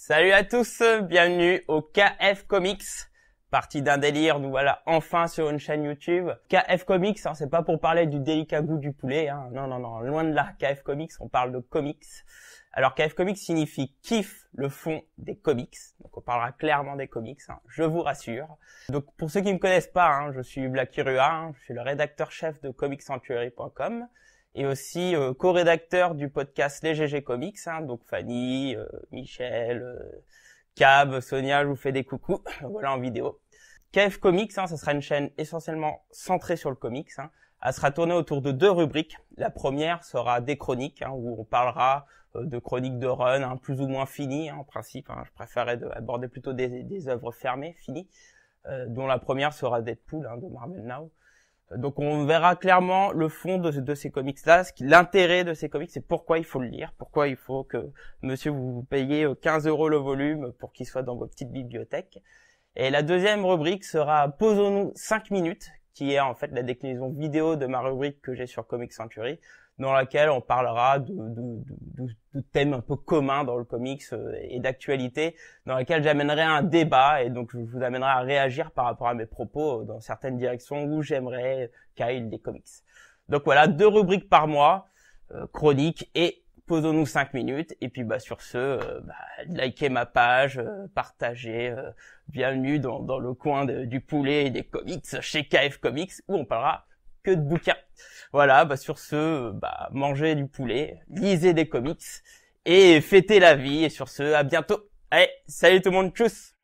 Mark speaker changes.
Speaker 1: Salut à tous, bienvenue au KF Comics. partie d'un délire, nous voilà enfin sur une chaîne YouTube. KF Comics, hein, c'est pas pour parler du délicat goût du poulet, hein. non non non, loin de là. KF Comics, on parle de comics. Alors KF Comics signifie kiff le fond des comics, donc on parlera clairement des comics, hein, je vous rassure. Donc pour ceux qui me connaissent pas, je suis Blacky Rua, je suis le rédacteur chef de comicsentuary.com et aussi euh, co-rédacteur du podcast Les GG Comics, hein. donc Fanny, euh, Michel, euh, Cab, Sonia, je vous fais des coucous, voilà en vidéo. KF Comics, hein, ça sera une chaîne essentiellement centrée sur le comics. Hein. Elle sera tournée autour de deux rubriques. La première sera des chroniques, hein, où on parlera de chroniques de run, plus ou moins finies en principe. je préférerais aborder plutôt des, des œuvres fermées, finies, dont la première sera Deadpool de Marvel Now. Donc on verra clairement le fond de, ces comics-là, l'intérêt de ces comics, c'est pourquoi il faut le lire, pourquoi il faut que monsieur vous, payez 15 euh, euros le volume pour qu'il soit dans vos petites bibliothèques. Et la deuxième rubrique sera Posons-nous 5 minutes, qui est en fait la déclinaison vidéo de ma rubrique que j'ai sur Comic Century, dans laquelle on parlera de de, thèmes un peu communs dans le comics euh, et d'actualité, dans laquelle j'amènerai un débat et donc je vous amènerai à réagir par rapport à mes propos euh, dans certaines directions où j'aimerais euh, Kyle des comics. Donc voilà, deux rubriques par mois, chronique et posons-nous cinq minutes. Et puis bah sur ce, bah, likez ma page, partagez, bienvenue dans, le coin du poulet et des comics chez KF Comics où on parlera de bouquin. Voilà, bah sur ce, bah, mangez du poulet, lisez des comics et fêtez la vie. Et sur ce, à bientôt. Allez, salut tout le monde, tchuss